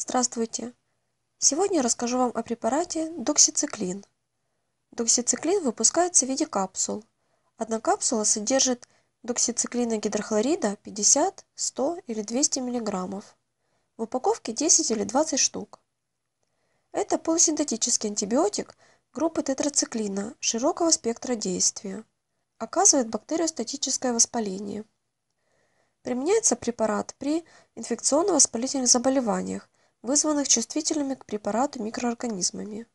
Здравствуйте! Сегодня расскажу вам о препарате доксициклин. Доксициклин выпускается в виде капсул. Одна капсула содержит доксициклина гидрохлорида 50, 100 или 200 мг. В упаковке 10 или 20 штук. Это полусинтетический антибиотик группы тетрациклина широкого спектра действия. Оказывает бактериостатическое воспаление. Применяется препарат при инфекционно-воспалительных заболеваниях, вызванных чувствительными к препарату микроорганизмами.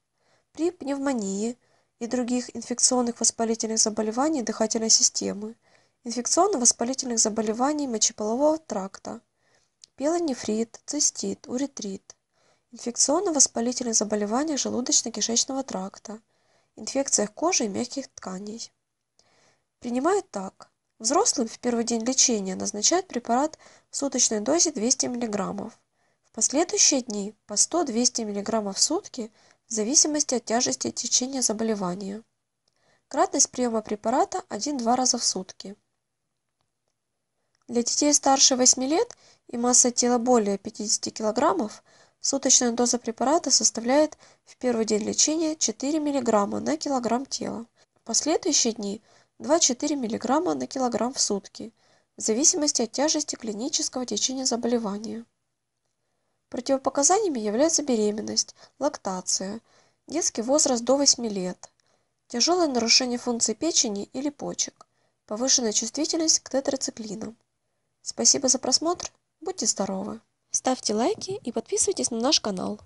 При пневмонии и других инфекционных воспалительных заболеваний дыхательной системы, инфекционно-воспалительных заболеваний мочеполового тракта, пелонефрит, цистит, уретрит, инфекционно-воспалительных заболеваниях желудочно-кишечного тракта, инфекциях кожи и мягких тканей. Принимают так. Взрослым в первый день лечения назначают препарат в суточной дозе 200 мг последующие дни по 100-200 мг в сутки в зависимости от тяжести течения заболевания. Кратность приема препарата 1-2 раза в сутки. Для детей старше 8 лет и масса тела более 50 кг суточная доза препарата составляет в первый день лечения 4 мг на килограмм тела. В последующие дни 2-4 мг на килограмм в сутки в зависимости от тяжести клинического течения заболевания. Противопоказаниями являются беременность, лактация, детский возраст до 8 лет, тяжелое нарушение функции печени или почек, повышенная чувствительность к тетрациклинам. Спасибо за просмотр, будьте здоровы! Ставьте лайки и подписывайтесь на наш канал.